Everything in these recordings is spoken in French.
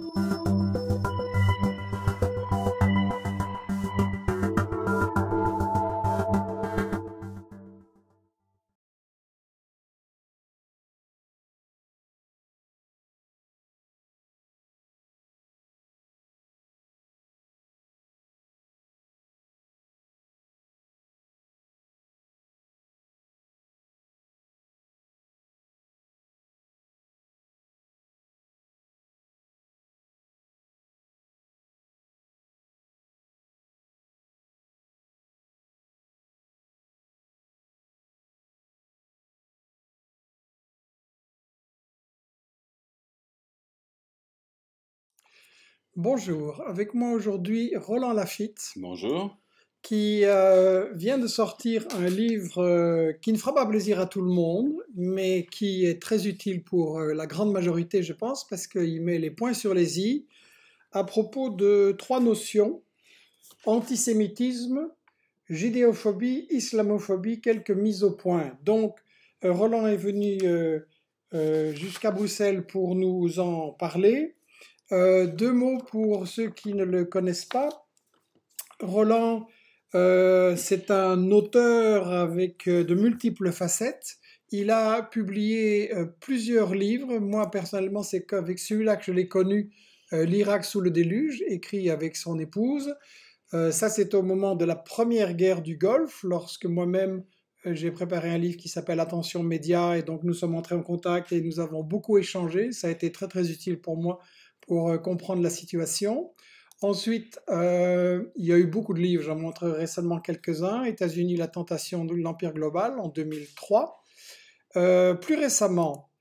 Thank you. Bonjour, avec moi aujourd'hui Roland Lafitte. Bonjour. Qui euh, vient de sortir un livre euh, qui ne fera pas plaisir à tout le monde, mais qui est très utile pour euh, la grande majorité, je pense, parce qu'il met les points sur les i à propos de trois notions antisémitisme, judéophobie, islamophobie, quelques mises au point. Donc, Roland est venu jusqu'à Bruxelles pour nous en parler. Euh, deux mots pour ceux qui ne le connaissent pas. Roland, euh, c'est un auteur avec euh, de multiples facettes. Il a publié plusieurs livres. Moi, personnellement, c'est avec celui-là que je l'ai connu, L'Irak sous le déluge, écrit avec son épouse. ça, c'est au moment de la première guerre du Golfe, lorsque moi-même j'ai préparé un livre qui s'appelle Attention Média et donc nous sommes entrés en contact et nous avons beaucoup échangé. Ça a été très très utile pour moi pour euh, comprendre la situation. Ensuite, euh, il y a eu beaucoup de livres, j'en montrerai récemment quelques-uns. États-Unis, la tentation de l'Empire global en 2003. Euh, plus récemment,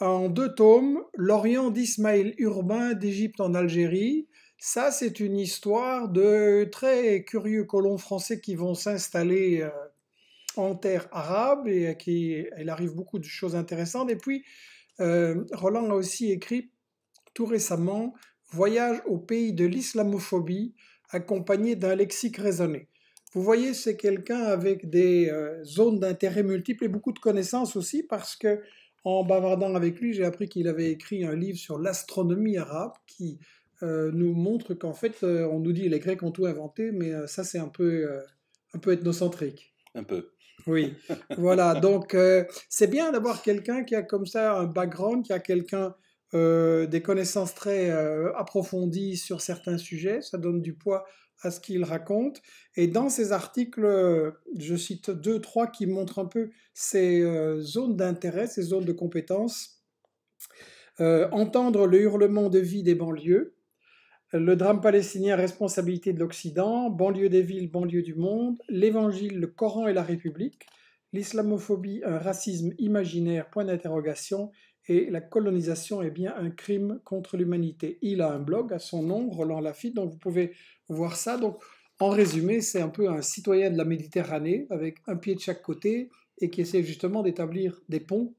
en deux tomes, L'Orient d'Ismaël Urbain d'Égypte en Algérie. Ça, c'est une histoire de très curieux colons français qui vont s'installer en terre arabe et qui il arrive beaucoup de choses intéressantes. Et puis, Roland a aussi écrit tout récemment Voyage au pays de l'islamophobie, accompagné d'un lexique raisonné. Vous voyez, c'est quelqu'un avec des euh, zones d'intérêt multiples et beaucoup de connaissances aussi, parce que en bavardant avec lui, j'ai appris qu'il avait écrit un livre sur l'astronomie arabe qui euh, nous montre qu'en fait, euh, on nous dit les Grecs ont tout inventé, mais ça c'est un peu un peu ethnocentrique. Un peu. Oui, voilà. Donc c'est bien d'avoir quelqu'un qui a comme ça un background, qui a quelqu'un euh, des connaissances très euh, approfondies sur certains sujets, ça donne du poids à ce qu'il raconte. Et dans ses articles, je cite deux, trois qui montrent un peu ces euh, zones d'intérêt, ces zones de compétences. entendre le hurlement de vie des banlieues, le drame palestinien, responsabilité de l'Occident, banlieue des villes, banlieue du monde, l'évangile, le Coran et la République, l'islamophobie, un racisme imaginaire, point d'interrogation, et la colonisation est bien un crime contre l'humanité. Il a un blog à son nom, Roland Lafitte, donc vous pouvez voir ça. Donc, en résumé, c'est un peu un citoyen de la Méditerranée avec un pied de chaque côté et qui essaie justement d'établir des ponts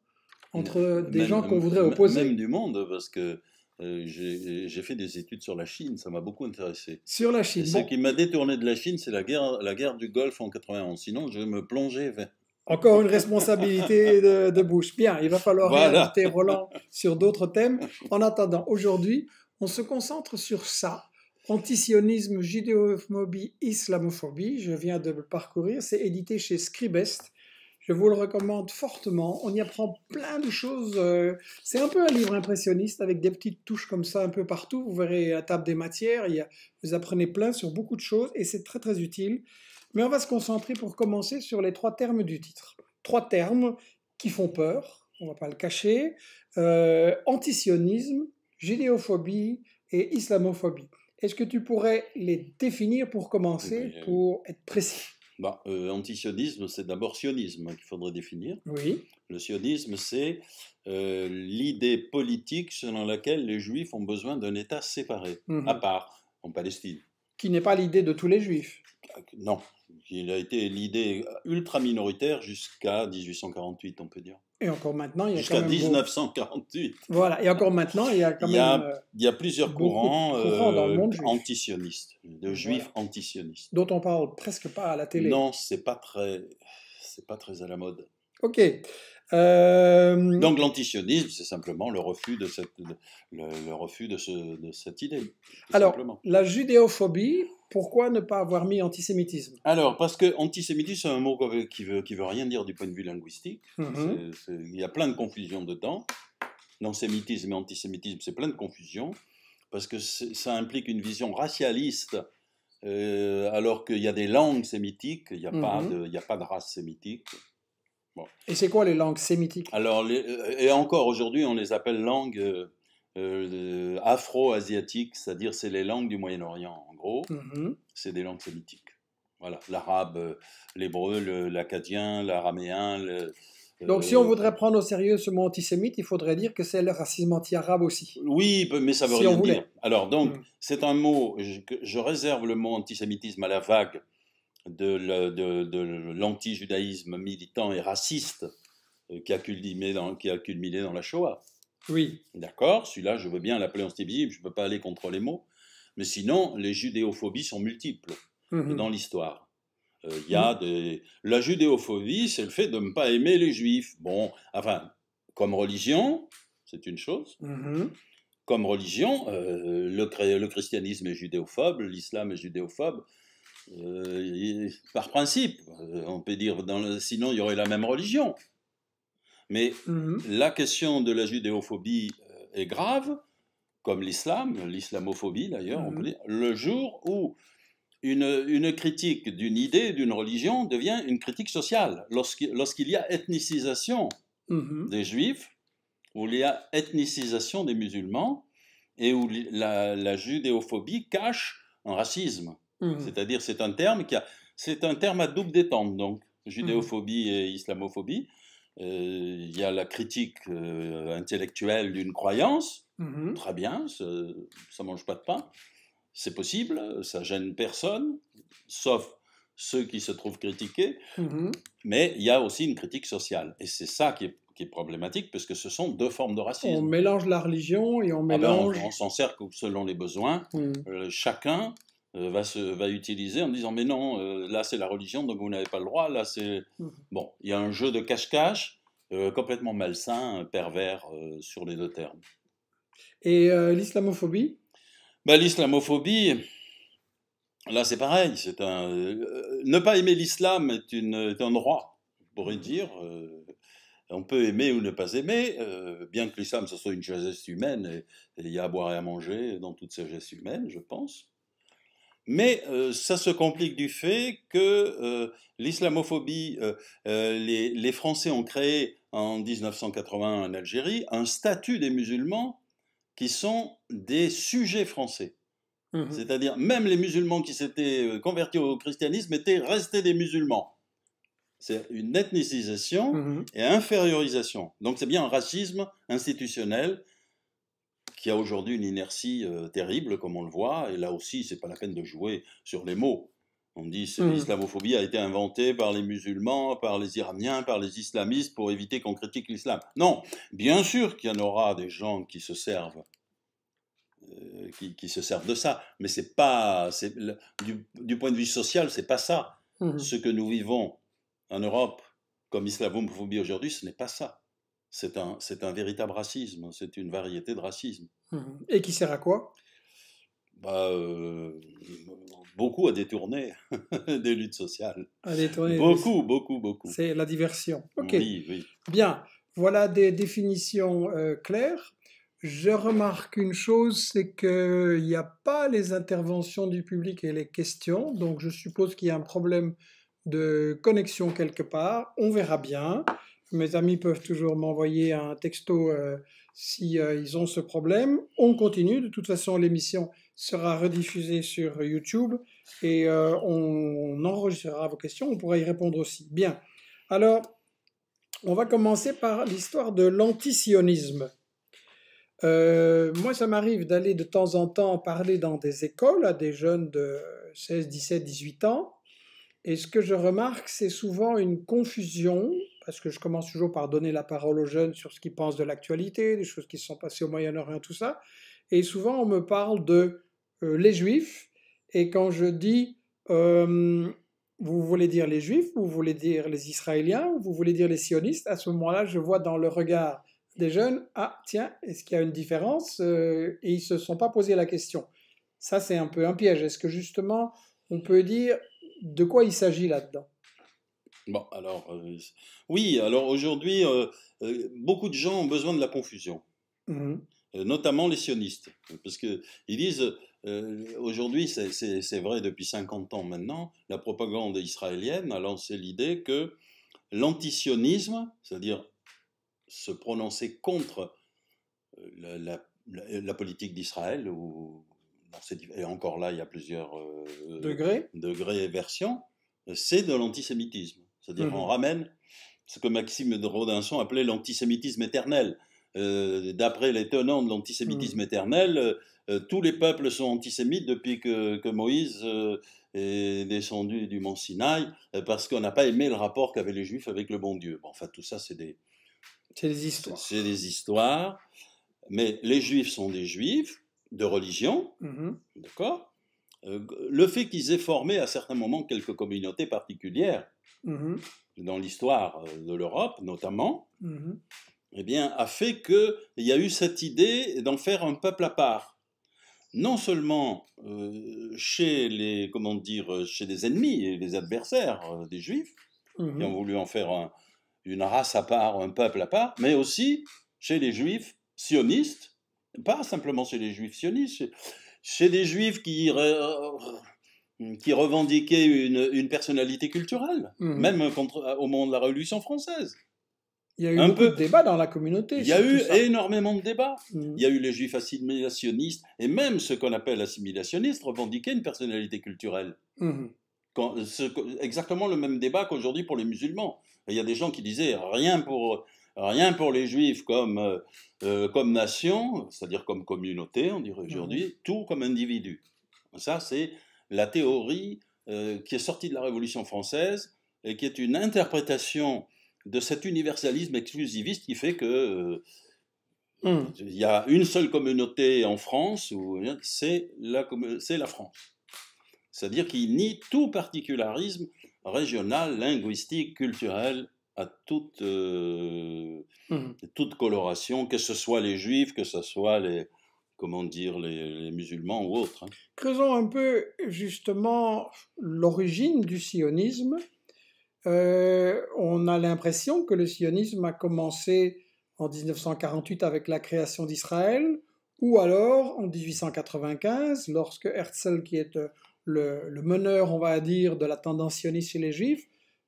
entre euh, des gens qu'on voudrait opposer. Même du monde, parce que euh, j'ai fait des études sur la Chine, ça m'a beaucoup intéressé. Sur la Chine. Ce qui m'a détourné de la Chine, c'est la guerre, la guerre du Golfe en 91. Sinon, je me plongeais vers, encore une responsabilité de, bouche. Bien, il va falloir voilà. Roland sur d'autres thèmes. En attendant, aujourd'hui, on se concentre sur ça. Antisionisme, judéophobie, islamophobie. Je viens de le parcourir. C'est édité chez Scribest. Je vous le recommande fortement. On y apprend plein de choses. Euh, c'est un peu un livre impressionniste avec des petites touches comme ça un peu partout. Vous verrez la table des matières. vous apprenez plein sur beaucoup de choses et c'est très très utile. Mais on va se concentrer pour commencer sur les trois termes du titre. Trois termes qui font peur, on ne va pas le cacher, euh, antisionisme, judéophobie et islamophobie. Est-ce que tu pourrais les définir pour commencer, eh ben, pour être précis bah, euh, Antisionisme, c'est d'abord sionisme qu'il faudrait définir. Oui. Le sionisme, c'est euh, l'idée politique selon laquelle les juifs ont besoin d'un État séparé, mhm. à part, en Palestine. Qui n'est pas l'idée de tous les juifs. Non, il a été l'idée ultra minoritaire jusqu'à 1848, on peut dire. Et encore maintenant, il y a jusqu'à 1948. Voilà, et encore maintenant, il y a quand il y a, même. Euh, il y a plusieurs courants, anti euh, antisionistes, de juifs anti antisionistes, dont on parle presque pas à la télé. Non, c'est pas très, c'est pas très à la mode. Ok. Euh, Donc l'antisionisme, c'est simplement le refus de cette, le, refus de, cette idée. Alors, la judéophobie, pourquoi ne pas avoir mis antisémitisme Alors, parce que antisémitisme, c'est un mot qui veut, qui veut rien dire du point de vue linguistique. Mm-hmm. il y a plein de confusion dedans. Nonsémitisme et antisémitisme, c'est plein de confusion, parce que ça implique une vision racialiste, euh, alors qu'il y a des langues sémitiques, il n'y a, mm-hmm. il y a pas de race sémitique. Et c'est quoi les langues sémitiques Alors, euh, et encore aujourd'hui, on les appelle langues euh, euh, afro-asiatiques, c'est-à-dire c'est les langues du Moyen-Orient, en gros. Mm-hmm. C'est des langues sémitiques. Voilà, l'arabe, l'hébreu, l'acadien, l'araméen. donc, si on voudrait prendre au sérieux ce mot antisémite, il faudrait dire que c'est le racisme anti-arabe aussi. Oui, mais ça veut rien dire. Alors, donc, mm. c'est un mot, je réserve le mot antisémitisme à la vague de l'anti-judaïsme militant et raciste euh, qui a, culminé dans, la Shoah. Oui. D'accord, celui-là, je veux bien l'appeler antisémitisme, je ne peux pas aller contre les mots. Mais sinon, les judéophobies sont multiples mhm. dans l'histoire. Euh, il y a mhm. La judéophobie, c'est le fait de ne pas aimer les juifs. Bon, enfin, comme religion, c'est une chose. Mhm. Comme religion, euh, le, christianisme est judéophobe, l'islam est judéophobe, euh, par principe. Euh, on peut dire, dans sinon il y aurait la même religion. Mais mmh. la question de la judéophobie euh, est grave, comme l'islam, l'islamophobie d'ailleurs, mmh. le jour où une, critique d'une idée, d'une religion devient une critique sociale. Lorsqu'il y a ethnicisation mmh. des juifs, ou il y a ethnicisation des musulmans, et où la judéophobie cache un racisme. Mmh. C'est-à-dire, c'est un terme qui a, c'est un terme à double détente, donc judéophobie et islamophobie. Euh, il y a la critique euh, intellectuelle d'une croyance, mmh. très bien, ça mange pas de pain, c'est possible, ça gêne personne, sauf ceux qui se trouvent critiqués, mmh. mais il y a aussi une critique sociale, et c'est ça qui est problématique, parce que ce sont deux formes de racisme. On mélange la religion et on ah ben, mélange... on, s'en sert selon les besoins. Euh, chacun euh, va, se, va utiliser en disant mais non, euh, là c'est la religion, donc vous n'avez pas le droit, là c'est... Mmh. Bon, il y a un jeu de cache-cache euh, complètement malsain, pervers sur les deux termes. Et l'islamophobie bah, L'islamophobie, là c'est pareil, c'est un... ne pas aimer l'islam est, une, un droit, on pourrait mmh. dire. on peut aimer ou ne pas aimer, bien que l'islam, ce soit une sagesse humaine, et il y a à boire et à manger dans toute sagesse humaine, je pense. Mais euh, ça se complique du fait que euh, l'islamophobie, euh, les, Français ont créé en 1981 en Algérie un statut des musulmans qui sont des sujets français. Mmh C'est-à-dire même les musulmans qui s'étaient convertis au christianisme étaient restés des musulmans. C'est une ethnicisation mmh et infériorisation. Donc c'est bien un racisme institutionnel qui a aujourd'hui une inertie euh, terrible, comme on le voit, et là aussi, c'est pas la peine de jouer sur les mots. On dit que mmh. l'islamophobie a été inventée par les musulmans, par les Iraniens, par les islamistes pour éviter qu'on critique l'islam. Non, bien sûr qu'il y en aura des gens qui se servent, euh, qui, se servent de ça, mais c'est pas, du, point de vue social, c'est pas ça. Mmh. Ce que nous vivons en Europe comme islamophobie aujourd'hui, ce n'est pas ça c'est un, véritable racisme, c'est une variété de racisme. Mmh et qui sert à quoi bah, euh, Beaucoup à détourner des luttes sociales. À détourner. Beaucoup, beaucoup, beaucoup. C'est la diversion. Bien, voilà des définitions euh, claires. Je remarque une chose, c'est qu'il euh, n'y a pas les interventions du public et les questions, donc je suppose qu'il y a un problème de connexion quelque part. On verra bien. Mes amis peuvent toujours m'envoyer un texto s'ils euh, si euh, ils ont ce problème. On continue. De toute façon, l'émission sera rediffusée sur YouTube et on, euh, on, enregistrera vos questions. On pourra y répondre aussi. Bien. Alors, on va commencer par l'histoire de l'antisionisme. moi, ça m'arrive d'aller de temps en temps parler dans des écoles à des jeunes de 16, 17, 18 ans. Et ce que je remarque, c'est souvent une confusion parce que je commence toujours par donner la parole aux jeunes sur ce qu'ils pensent de l'actualité, des choses qui se sont passées au Moyen-Orient, tout ça. Et souvent, on me parle de euh, les juifs. Et quand je dis, euh, vous voulez dire les juifs, vous voulez dire les Israéliens, vous voulez dire les sionistes, à ce moment-là, je vois dans le regard des jeunes, ah tiens, est-ce qu'il y a une différence euh Et ils ne se sont pas posé la question. Ça, c'est un peu un piège. Est-ce que justement, on peut dire de quoi il s'agit là-dedans Bon, alors, oui, alors aujourd'hui, beaucoup de gens ont besoin de la confusion, mmh notamment les sionistes, parce qu'ils disent, aujourd'hui, c'est vrai depuis 50 ans maintenant, la propagande israélienne a lancé l'idée que l'antisionisme, c'est-à-dire se prononcer contre la, politique d'Israël, ou et encore là, il y a plusieurs degrés. degrés et versions, c'est de l'antisémitisme. C'est-à-dire qu'on mmh on ramène ce que Maxime de Rodinson appelait l'antisémitisme éternel. Euh, d'après les tenants de l'antisémitisme mmh. éternel, euh, tous les peuples sont antisémites depuis que, Moïse euh, est descendu du mont Sinaï, parce qu'on n'a pas aimé le rapport qu'avaient les Juifs avec le bon Dieu. enfin, tout ça, c'est des... des histoires. C'est des histoires. Mais les Juifs sont des Juifs de religion, mmh d'accord Le fait qu'ils aient formé à certains moments quelques communautés particulières, Mhm. dans l'histoire euh, de l'Europe notamment, mhm. eh bien, a fait qu'il y a eu cette idée d'en faire un peuple à part. Non seulement euh, chez les, comment dire, chez les ennemis et les adversaires euh, des Juifs, qui mhm. ont voulu en faire une race à part, un peuple à part, mais aussi chez les Juifs sionistes, pas simplement chez les Juifs sionistes, chez, chez des Juifs qui Mm, qui revendiquait une, personnalité culturelle, mhm. même contre, euh, au moment de la Révolution française. Il y a eu un beaucoup peu... de débats dans la communauté. Il y a eu énormément de débats. Mhm. Il y a eu les juifs assimilationnistes, et même ce qu'on appelle assimilationnistes, revendiquaient une personnalité culturelle. Mhm. Quand, exactement le même débat qu'aujourd'hui pour les musulmans. il y a des gens qui disaient rien pour, rien pour les juifs comme, euh, euh, comme nation, c'est-à-dire comme communauté, on dirait aujourd'hui, tout comme individu. Ça, c'est la théorie euh, qui est sortie de la Révolution française et qui est une interprétation de cet universalisme exclusiviste qui fait que euh, hmm. y a une seule communauté en France, eh c'est la, la France. C'est-à-dire qu'il nie tout particularisme régional, linguistique, culturel, à toute, euh, hmm. toute coloration, que ce soit les juifs, que ce soit les, comment dire, les, musulmans ou autres. Hein. Creusons un peu justement l'origine du sionisme. Euh, on a l'impression que le sionisme a commencé en 1948 avec la création d'Israël, ou alors en 1895, lorsque Herzl, qui est euh, le, meneur, on va dire, de la tendance sioniste chez les Juifs,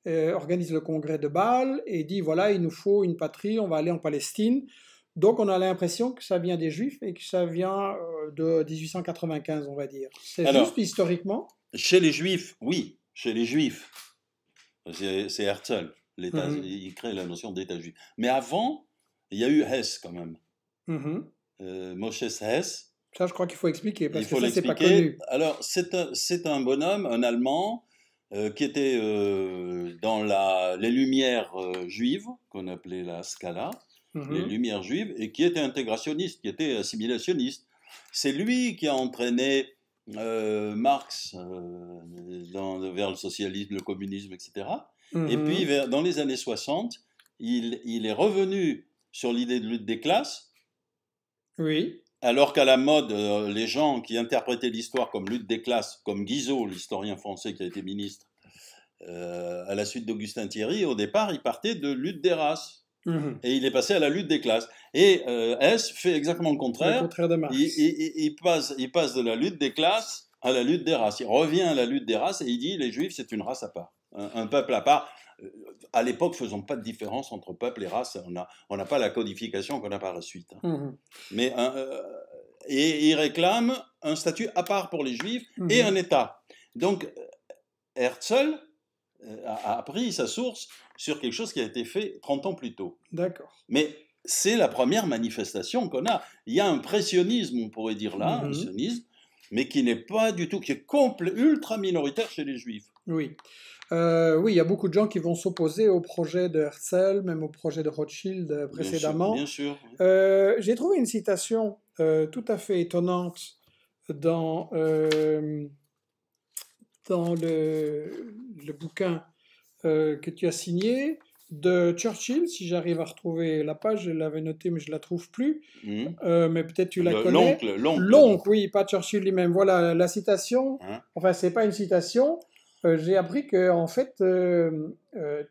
euh, organise le congrès de Bâle et dit, voilà, il nous faut une patrie, on va aller en Palestine. Donc on a l'impression que ça vient des Juifs et que ça vient euh, de 1895, on va dire. C'est juste historiquement Chez les Juifs, oui, chez les Juifs. C'est Herzl, l'État, mhm. il crée la notion d'État juif. Mais avant, il y a eu Hess quand même. Mhm. Euh, Moshe Hess. Ça, je crois qu'il faut expliquer, parce il faut que ça, pas connu. Alors, c'est un, bonhomme, un Allemand, euh, qui était dans les Lumières juives, qu'on appelait la Scala, les mhm. Lumières juives, et qui était intégrationniste, qui était assimilationniste. C'est lui qui a entraîné euh, Marx euh, vers le socialisme, le communisme, etc. Et mhm. puis, dans les années 60, il, est revenu sur l'idée de lutte des classes. Oui. Alors qu'à la mode, euh, les gens qui interprétaient l'histoire comme lutte des classes, comme Guizot, l'historien français qui a été ministre, à la suite d'Augustin Thierry, au départ, il partait de lutte des races. Mhm. Et il est passé à la lutte des classes. Et euh, S fait exactement le contraire. Le contraire de Marx. Il, il, passe, il passe de la lutte des classes à la lutte des races. Il revient à la lutte des races et il dit les Juifs, c'est une race à part, un, peuple à part. Euh, à l'époque, faisons pas de différence entre peuple et race. On n'a on pas la codification qu'on a par la suite. Mhm. Mais euh, et il réclame un statut à part pour les Juifs mhm. et un État. Donc Herzl euh, a, a pris sa source sur quelque chose qui a été fait 30 ans plus tôt. D'accord. Mais c'est la première manifestation qu'on a. Il y a un pressionnisme, on pourrait dire là, un mhm. sionisme, mais qui n'est pas du tout, qui est ultra minoritaire chez les juifs. Oui. Euh, oui, il y a beaucoup de gens qui vont s'opposer au projet de Herzl, même au projet de Rothschild euh, précédemment. Bien sûr. Euh, j'ai trouvé une citation tout à fait étonnante dans, dans le, le bouquin euh, que tu as signé de Churchill, si j'arrive à retrouver la page, je l'avais notée mais je ne la trouve plus. Hmm. Euh, mais peut-être tu la connais. L'oncle, l'oncle. L'oncle, oui, pas Churchill lui-même. Voilà la citation. enfin Enfin, c'est pas une citation. Euh, j'ai appris que en fait,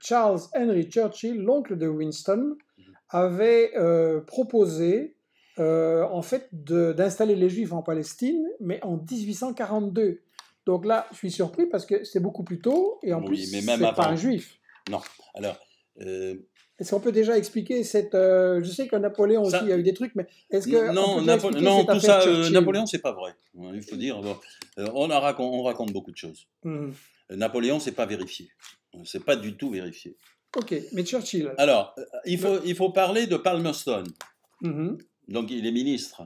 Charles Henry Churchill, l'oncle de Winston, hmm. avait proposé en fait d'installer les Juifs en Palestine, mais en 1842. Donc là, je suis surpris parce que c'est beaucoup plus tôt et en oui, plus, mais même c'est pas un juif. Non. Alors. Euh, est-ce qu'on peut déjà expliquer cette. Euh, je sais que Napoléon il y a eu des trucs, mais est-ce que. Non, non tout ça, euh, Napoléon, c'est pas vrai. Il faut dire. on, on raconte beaucoup de choses. Napoléon, hmm. Napoléon, c'est pas vérifié. C'est pas du tout vérifié. Ok, mais Churchill. Alors, il faut, il faut parler de Palmerston. Mm-hmm. Donc, il est ministre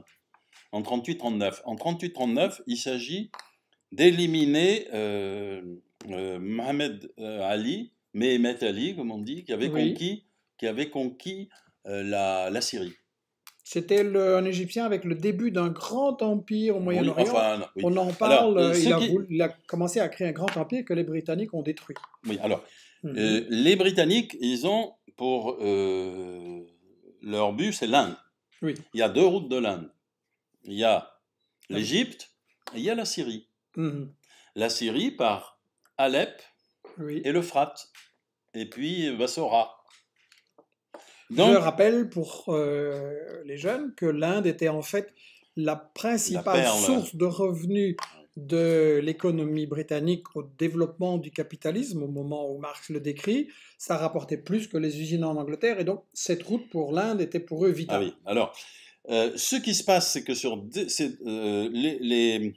en 38-39. En 38-39, il s'agit d'éliminer euh, euh, Mohamed euh, Ali, Mehmet Ali, comme on dit, qui avait conquis, qui avait conquis la, Syrie. C'était un Égyptien avec le début d'un grand empire au Moyen-Orient. On en parle, il, a commencé à créer un grand empire que les Britanniques ont détruit. Oui, alors, mhm. les Britanniques, ils ont pour leur but, c'est l'Inde. Il y a deux routes de l'Inde. Il y a ah l'Égypte et il y a la Syrie. Mmh la Syrie par Alep oui. et l'Euphrate, et puis euh, Bassora. Donc, Je rappelle pour euh, les jeunes que l'Inde était en fait la principale source de revenus de l'économie britannique au développement du capitalisme au moment où Marx le décrit, ça rapportait plus que les usines en Angleterre et donc cette route pour l'Inde était pour eux ah vitale. alors euh, ce qui se passe, c'est que sur les,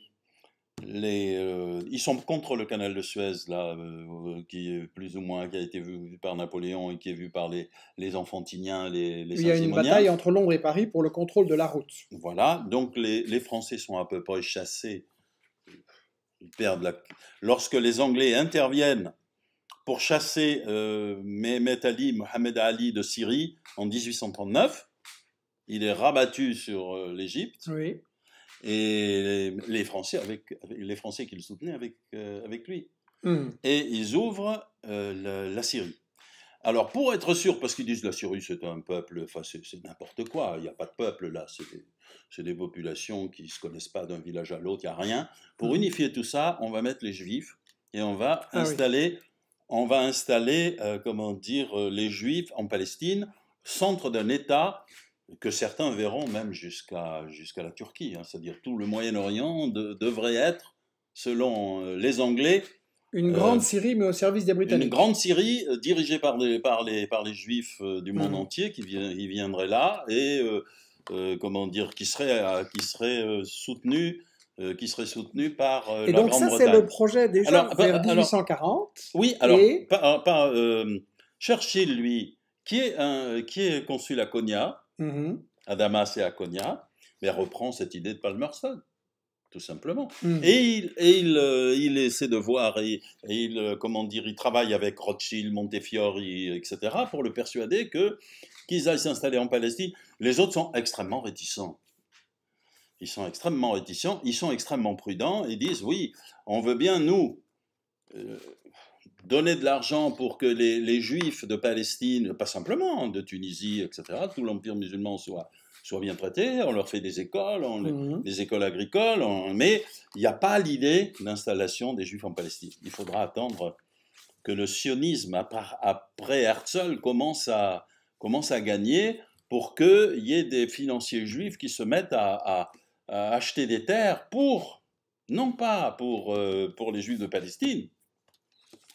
les, euh, ils sont contre le canal de Suez, là, euh, euh, qui plus ou moins qui a été vu par Napoléon et qui est vu par les, les enfantiniens, les, Il y a une bataille entre Londres et Paris pour le contrôle de la route. Voilà, donc les, les Français sont à peu près chassés. Ils perdent Lorsque les Anglais interviennent pour chasser euh, Mehmet Ali, Mohamed Ali de Syrie en 1839, il est rabattu sur l'Égypte. Oui et les, Français avec, les Français qui le soutenaient avec, euh, avec lui. Hmm. Et ils ouvrent euh, la, Syrie. Alors pour être sûr, parce qu'ils disent la Syrie c'est un peuple, enfin c'est n'importe quoi, il n'y a pas de peuple là, c'est des, des, populations qui ne se connaissent pas d'un village à l'autre, il n'y a rien. Pour hmm. unifier tout ça, on va mettre les Juifs et on va ah installer, on va installer euh, comment dire, les Juifs en Palestine, centre d'un État que certains verront même jusqu'à jusqu'à la Turquie. Hein. C'est-à-dire tout le Moyen-Orient devrait être, selon euh, les Anglais, une euh, grande Syrie, mais au service des Britanniques. Une grande Syrie euh, dirigée par, les par, les, par les Juifs du monde mmh. entier qui, viendrait là et comment dire, qui serait, qui serait soutenu qui serait soutenu par la Grande-Bretagne. donc ça, c'est le projet déjà vers 1840. oui, alors, par, Churchill, lui, qui est, un, qui est consul à Konya, à mm-hmm. Damas et à Konya, mais reprend cette idée de Palmerston, tout simplement. Mm-hmm. Et, euh, il, essaie de voir, et, il, euh, comment dire, il travaille avec Rothschild, Montefiore, etc., pour le persuader que qu'ils aillent s'installer en Palestine. Les autres sont extrêmement réticents. Ils sont extrêmement réticents, ils sont extrêmement prudents, ils disent oui, on veut bien, nous, euh, donner de l'argent pour que les, juifs de Palestine, pas simplement de Tunisie, etc., tout l'empire musulman soit, soit bien prêté, on leur fait des écoles, mmh. des écoles agricoles, mais il n'y a pas l'idée d'installation des juifs en Palestine. Il faudra attendre que le sionisme, après Herzl, commence à, commence à gagner pour qu'il y ait des financiers juifs qui se mettent à, acheter des terres pour, non pas pour, euh, pour les juifs de Palestine,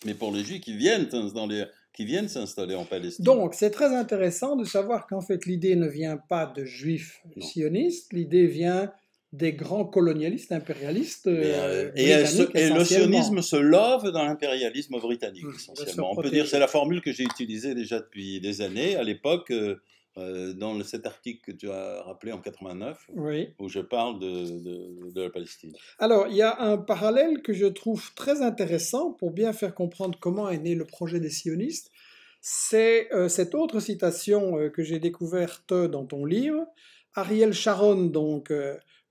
mais pour les Juifs qui viennent dans les, qui viennent s'installer en Palestine. Donc, c'est très intéressant de savoir qu'en fait, l'idée ne vient pas de juifs sionistes, l'idée vient des grands colonialistes impérialistes. Euh, euh, et, britanniques le sionisme se love dans l'impérialisme britannique, mmh, essentiellement. On peut dire, c'est la formule que j'ai utilisée déjà depuis des années. À l'époque, euh, euh, dans cet article que tu as rappelé en 89, où je parle de, la Palestine. Alors, il y a un parallèle que je trouve très intéressant pour bien faire comprendre comment est né le projet des sionistes. C'est euh, cette autre citation euh, que j'ai découverte dans ton livre. Ariel Sharon, donc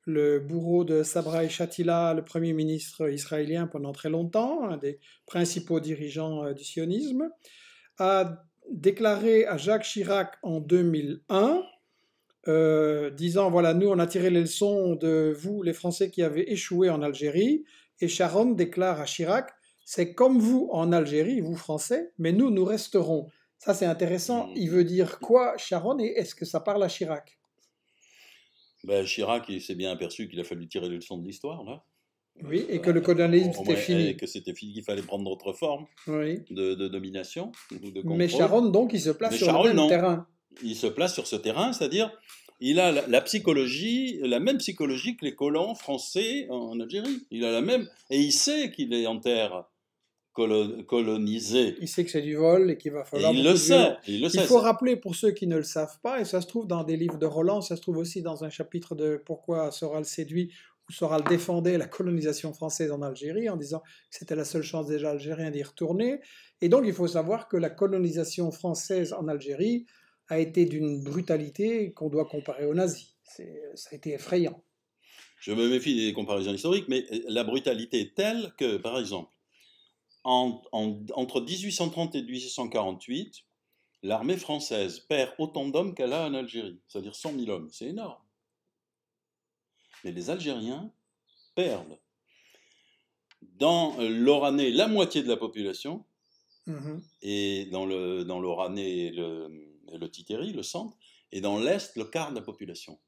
le bourreau de Sabra et Shatila, le premier ministre israélien pendant très longtemps, un des principaux dirigeants du sionisme, a déclaré à Jacques Chirac en 2001, euh, disant voilà, nous on a tiré les leçons de vous, les Français qui avez échoué en Algérie, et Sharon déclare à Chirac c'est comme vous en Algérie, vous Français, mais nous nous resterons. Ça c'est intéressant. Mmh. Il veut dire quoi, Sharon, et est-ce que ça parle à Chirac ben, Chirac s'est bien aperçu qu'il a fallu tirer les leçons de l'histoire, là. Oui, et que le colonialisme c'était fini. Et que c'était fini, qu'il fallait prendre d'autres formes de, domination ou de contrôle. Mais Sharon, donc, il se place sur le terrain. Il se place sur ce terrain, c'est-à-dire, il a la, psychologie, la même psychologie que les colons français en, Algérie. Il a la même, et il sait qu'il est en terre colonisée. Il sait que c'est du vol et qu'il va falloir. Il le, sait, il le, sait, il faut rappeler pour ceux qui ne le savent pas, et ça se trouve dans des livres de Roland, ça se trouve aussi dans un chapitre de Pourquoi Soral séduit où Soral défendait la colonisation française en Algérie en disant que c'était la seule chance des Algériens d'y retourner. Et donc il faut savoir que la colonisation française en Algérie a été d'une brutalité qu'on doit comparer aux nazis. Ça a été effrayant. Je me méfie des comparaisons historiques, mais la brutalité est telle que, par exemple, entre 1830 et 1848, l'armée française perd autant d'hommes qu'elle a en Algérie, c'est-à-dire 100 000 hommes. C'est énorme mais les Algériens perdent, Dans euh, l'Oranais, la moitié de la population, mhm. et dans le dans le, le le centre, et dans l'Est, le quart de la population.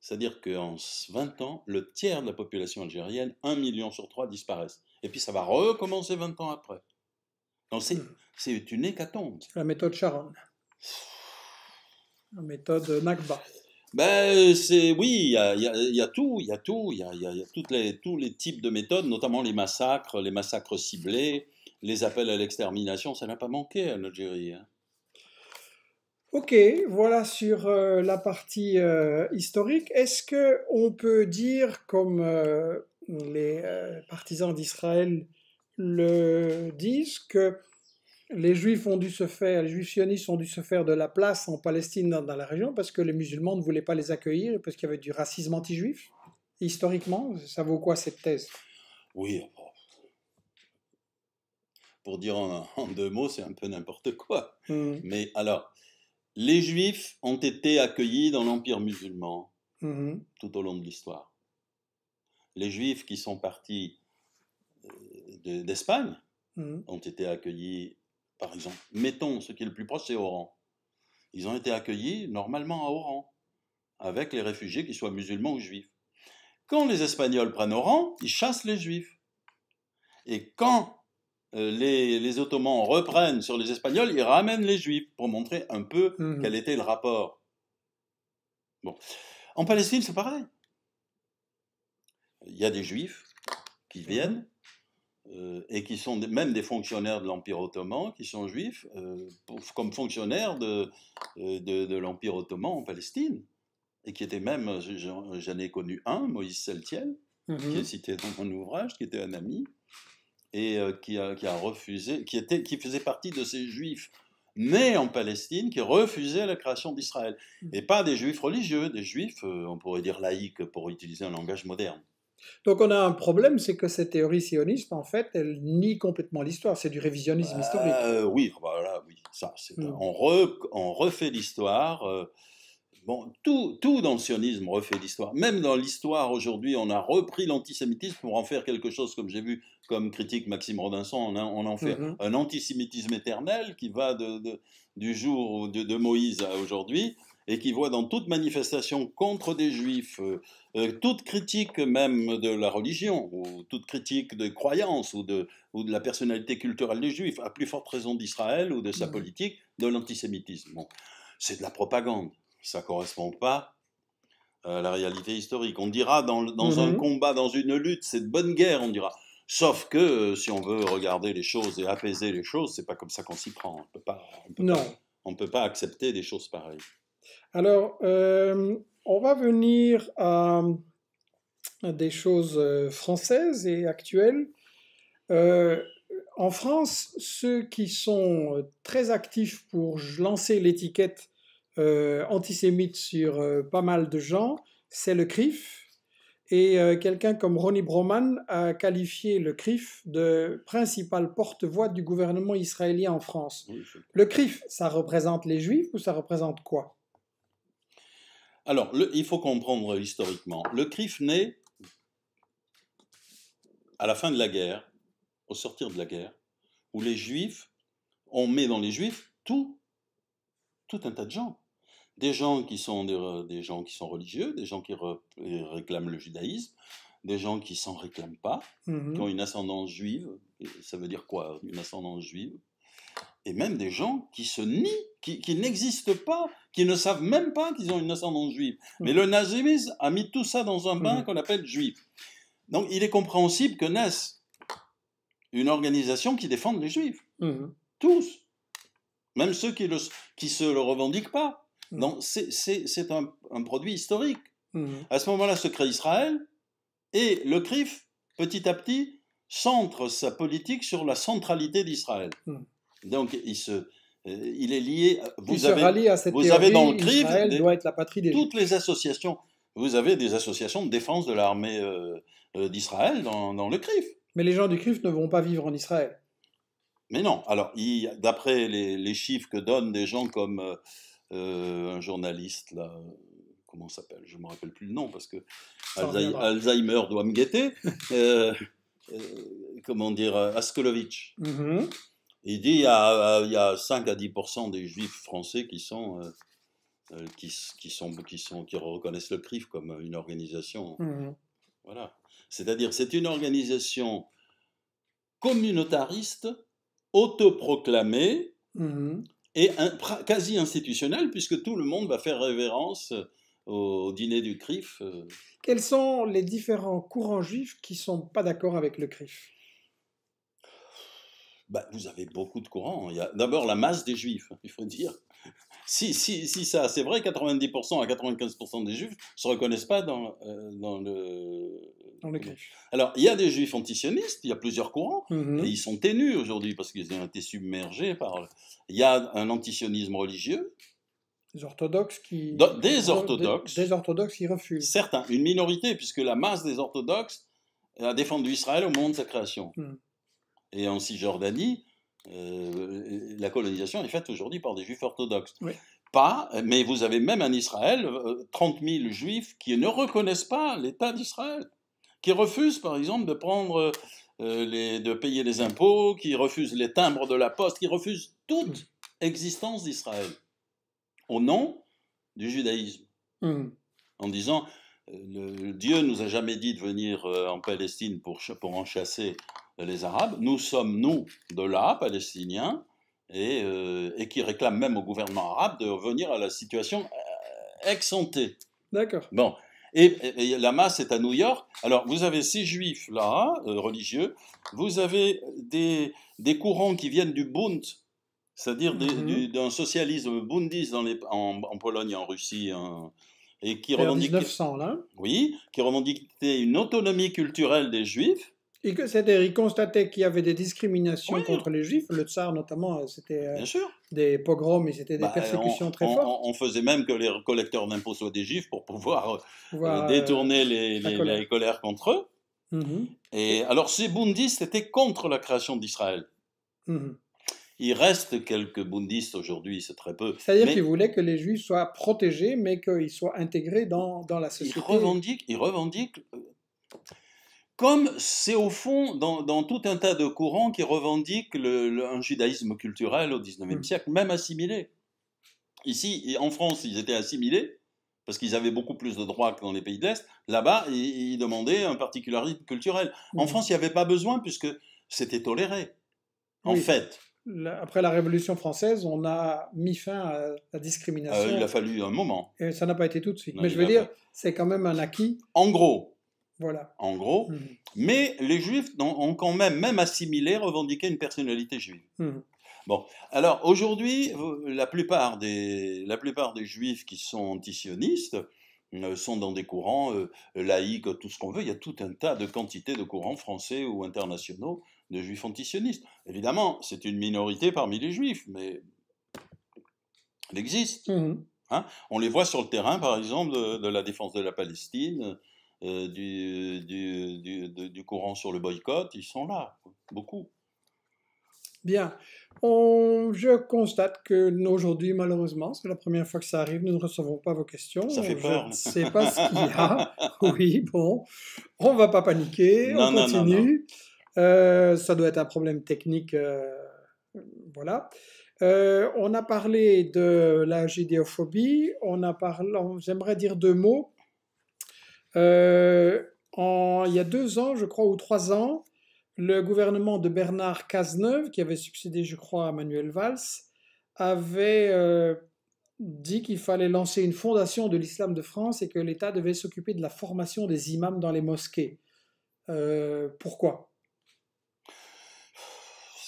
C'est-à-dire qu'en 20 ans, le tiers de la population algérienne, 1 million sur 3, disparaissent. Et puis ça va recommencer 20 ans après. Mhm. C'est une hécatombe. La méthode Sharon. La méthode Nakba. Ben, c'est oui, il y a, tout, il y a tout, il y a, les, tous les types de méthodes, notamment les massacres, les massacres ciblés, les appels à l'extermination, ça n'a pas manqué à Algérie. Hein. Ok, voilà sur euh, la partie euh, historique. Est-ce que on peut dire, comme euh, les partisans d'Israël le disent, que les juifs ont dû se faire, les juifs sionistes ont dû se faire de la place en Palestine dans, la région parce que les musulmans ne voulaient pas les accueillir, parce qu'il y avait du racisme anti-juif, historiquement. Ça vaut quoi cette thèse Oui, pour dire en, deux mots, c'est un peu n'importe quoi. Mmh. Mais alors, les juifs ont été accueillis dans l'Empire musulman mmh. tout au long de l'histoire. Les juifs qui sont partis euh, d'Espagne, mmh. ont été accueillis par exemple. Mettons, ce qui est le plus proche, c'est Oran. Ils ont été accueillis normalement à Oran, avec les réfugiés, qu'ils soient musulmans ou juifs. Quand les Espagnols prennent Oran, ils chassent les juifs. Et quand euh, les, Ottomans reprennent sur les Espagnols, ils ramènent les Juifs pour montrer un peu mmh. quel était le rapport. Bon. En Palestine, c'est pareil. Il y a des Juifs qui mmh. viennent, euh, et qui sont même des fonctionnaires de l'Empire ottoman, qui sont juifs, euh, comme fonctionnaires euh, de, l'Empire ottoman en Palestine, et qui étaient même, j'en ai connu un, Moïse Seltiel, qui est mm-hmm. cité dans mon ouvrage, qui était un ami, et qui, a, refusé, qui, était, qui faisait partie de ces juifs nés en Palestine qui refusaient la création d'Israël. Mm. Et pas des juifs religieux, des juifs, on pourrait dire laïques pour utiliser un langage moderne. Donc on a un problème, c'est que cette théorie sioniste, en fait, elle nie complètement l'histoire. C'est du révisionnisme bah, historique. Oui, bah, voilà, oui. Ça, mm. on, refait l'histoire. Euh, bon, tout, tout dans le sionisme refait l'histoire. Même dans l'histoire aujourd'hui, on a repris l'antisémitisme pour en faire quelque chose, comme j'ai vu comme critique Maxime Rodinson, on, en fait mm-hmm. un antisémitisme éternel qui va du jour de Moïse à aujourd'hui et qui voit dans toute manifestation contre des juifs, euh, euh, toute critique même de la religion, ou toute critique de croyances, ou de, ou de la personnalité culturelle des juifs, à plus forte raison d'Israël ou de sa mm. politique, de l'antisémitisme. Bon, c'est de la propagande, ça ne correspond pas à la réalité historique. On dira dans, dans un mm-hmm. combat, dans une lutte, c'est de bonne guerre, on dira. Sauf que euh, si on veut regarder les choses et apaiser les choses, c'est pas comme ça qu'on s'y prend. On ne on peut pas accepter des choses pareilles. Alors, euh, on va venir à des choses euh, françaises et actuelles. Euh, en France, ceux qui sont très actifs pour lancer l'étiquette antisémite sur pas mal de gens, c'est le CRIF. Et quelqu'un comme Ronnie Broman a qualifié le CRIF de principal porte-voix du gouvernement israélien en France. le CRIF, ça représente les juifs ou ça représente quoi alors, il faut comprendre historiquement. Le CRIF naît à la fin de la guerre, au sortir de la guerre, où les juifs, on met dans les juifs tout, tout un tas de gens. Des gens qui sont, des, gens qui sont religieux, des gens qui réclament le judaïsme, des gens qui s'en réclament pas, mhm. qui ont une ascendance juive. ça veut dire quoi, une ascendance juive et même des gens qui se nient, qui, n'existent pas, qui ne savent même pas qu'ils ont une ascendance juive. Mm. Mais le nazisme a mis tout ça dans un bain mm. qu'on appelle juif. Donc il est compréhensible que naisse une organisation qui défende les juifs. Mm. Tous. Même ceux qui ne qui se le revendiquent pas. Donc c'est un, produit historique. À ce moment-là se crée Israël et le CRIF, petit à petit, centre sa politique sur la centralité d'Israël. Donc, il se, euh, il est lié. Euh, vous avez, à cette vous avez dans le Crif des, doit être la patrie de toutes les associations. Vous avez des associations de défense de l'armée euh, d'Israël dans, le CRIF. Mais les gens du CRIF ne vont pas vivre en Israël. Mais non. Alors, d'après les, chiffres que donnent des gens comme un journaliste, là, comment s'appelle Je ne me rappelle plus le nom parce que Alzheimer, doit me guetter. comment dire Askolovitch. Mhm. Il dit il y a, 5 euh, à 10% des juifs français euh, euh, qui sont, qui, reconnaissent le CRIF comme une organisation. Mmh voilà. C'est-à-dire, c'est une organisation communautariste, autoproclamée mmh et quasi institutionnelle, puisque tout le monde va faire révérence au dîner du CRIF. Quels sont les différents courants juifs qui ne sont pas d'accord avec le CRIF bah, vous avez beaucoup de courants. Hein. Il y a d'abord la masse des juifs, hein, il faut dire. Si, si, si ça, c'est vrai, 90% à 95% des juifs se reconnaissent pas dans, euh, dans le. Dans le Alors, il y a des juifs antisionistes, il y a plusieurs courants, mhm. et ils sont ténus aujourd'hui parce qu'ils ont été submergés par. Il y a un antisionisme religieux. Des orthodoxes qui. des orthodoxes. Des, orthodoxes qui refusent. Certains, une minorité, puisque la masse des orthodoxes a défendu Israël au moment de sa création. Hmm et en Cisjordanie, euh, la colonisation est faite aujourd'hui par des juifs orthodoxes. Pas, mais vous avez même en Israël 30 euh, 000 juifs qui ne reconnaissent pas l'État d'Israël, qui refusent par exemple de prendre euh, les, de payer les impôts, qui refusent les timbres de la poste, qui refusent toute mm. existence d'Israël au nom du judaïsme, mm. en disant Dieu le, Dieu nous a jamais dit de venir en Palestine pour, pour en chasser les Arabes. Nous sommes, nous, de là, Palestiniens, euh, et, qui réclament même au gouvernement arabe de revenir à la situation euh, ex D'accord. Bon. Et, la masse est à New York. Alors, vous avez ces juifs là, euh, religieux. Vous avez des, courants qui viennent du Bund, c'est-à-dire mhm. d'un socialisme bundiste en, Pologne, en Russie, et qui revendiquent 1900, là. Oui, qui une autonomie culturelle des juifs. Et c'est-à-dire, il constatait qu'il y avait des discriminations contre les juifs, le tsar notamment, euh, euh, c'était des pogroms et c'était des persécutions très fortes. On faisait même que les collecteurs d'impôts soient des juifs pour pouvoir, euh, détourner les, colère. colères contre eux. Mhm. Et alors, ces bundistes étaient contre la création d'Israël. Mhm. Il reste quelques bundistes aujourd'hui, c'est très peu. C'est-à-dire qu'ils voulaient que les juifs soient protégés, mais qu'ils soient intégrés dans, la société. ils revendiquent comme c'est au fond dans, tout un tas de courants qui revendiquent le, un judaïsme culturel au XIXe mm. siècle, même assimilé. Ici, en France, ils étaient assimilés, parce qu'ils avaient beaucoup plus de droits que dans les pays d'Est. Là-bas, ils, demandaient un particularisme culturel. En mm. France, il n'y avait pas besoin, puisque c'était toléré, en fait après la Révolution française, on a mis fin à la discrimination. Euh, il a fallu un moment. Et ça n'a pas été tout de suite. Mais je veux dire, c'est quand même un acquis. En gros, en gros. Mmh. Mais les Juifs ont, quand même, même assimilé, revendiqué une personnalité juive. Mmh. Bon, alors aujourd'hui, la plupart, des, la plupart des Juifs qui sont antisionistes euh, sont dans des courants euh, laïques, tout ce qu'on veut. Il y a tout un tas de quantités de courants français ou internationaux de Juifs antisionistes. Évidemment, c'est une minorité parmi les Juifs, mais elle existe. Mmh. Hein. on les voit sur le terrain, par exemple, de la défense de la Palestine, euh, du, du, du, du, courant sur le boycott, ils sont là, beaucoup. Bien. On, je constate que aujourd'hui, malheureusement, c'est la première fois que ça arrive, nous ne recevons pas vos questions. Ça fait peur. c'est pas ce qu'il y a. Oui, bon. On ne va pas paniquer, on continue. Euh, ça doit être un problème technique. Euh, voilà. on a parlé de la judéophobie, on a parlé, j'aimerais dire deux mots euh, en, il y a deux ans, je crois, ou trois ans, le gouvernement de Bernard Cazeneuve, qui avait succédé, je crois, à Manuel Valls, avait euh, dit qu'il fallait lancer une fondation de l'islam de France et que l'État devait s'occuper de la formation des imams dans les mosquées. Euh, pourquoi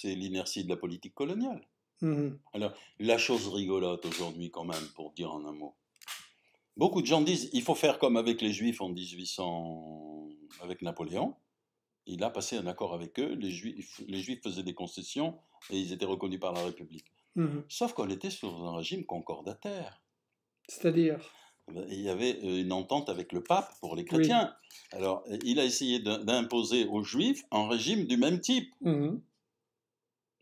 C'est l'inertie de la politique coloniale. Mmh. Alors, la chose rigolote aujourd'hui, quand même, pour dire en un mot, Beaucoup de gens disent il faut faire comme avec les Juifs en 1800, avec Napoléon. Il a passé un accord avec eux. Les Juifs, faisaient des concessions et ils étaient reconnus par la République. Mmh. Sauf qu'on était sous un régime concordataire. C'est-à-dire eh ben, Il y avait euh, une entente avec le pape pour les chrétiens. Alors, euh, il a essayé d'imposer aux Juifs un régime du même type. Mmh.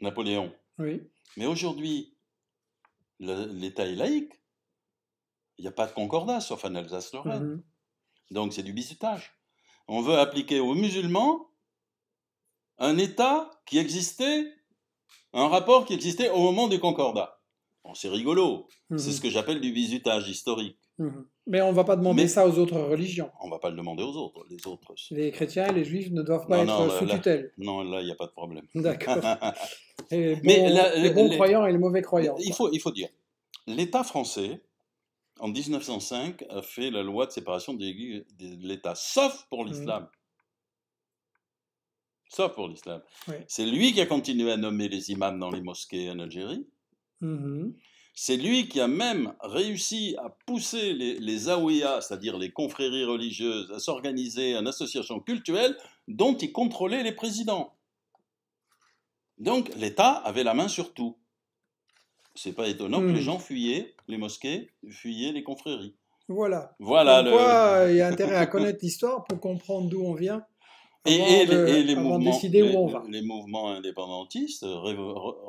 Napoléon. Oui. Mais aujourd'hui, l'État est laïque il n'y a pas de concordat, sauf en Alsace-Lorraine. Mmh Donc c'est du bizutage. On veut appliquer aux musulmans un État qui existait, un rapport qui existait au moment du concordat. c'est rigolo. Mmh c'est ce que j'appelle du bizutage historique. Mmh Mais on ne va pas demander ça aux autres religions. On ne va pas le demander aux autres. Les, autres. les chrétiens et les juifs ne doivent pas être sous tutelle. non, là, il n'y a pas de problème. D'accord. Mais les bons croyants et les mauvais croyants. Il faut, il faut dire, l'État français en 1905, a fait la loi de séparation de l'État, sauf pour l'islam. Sauf pour l'islam. C'est lui qui a continué à nommer les imams dans les mosquées en Algérie. Mmh C'est lui qui a même réussi à pousser les, les c'est-à-dire les confréries religieuses, à s'organiser en association culturelle dont il contrôlait les présidents. Donc l'État avait la main sur tout. C'est pas étonnant que les mmh. gens fuyaient les mosquées, fuyez les confréries. Voilà. Voilà. Le... Euh, il y a intérêt à connaître l'histoire pour comprendre d'où on vient. Et, les, mouvements, mouvements indépendantistes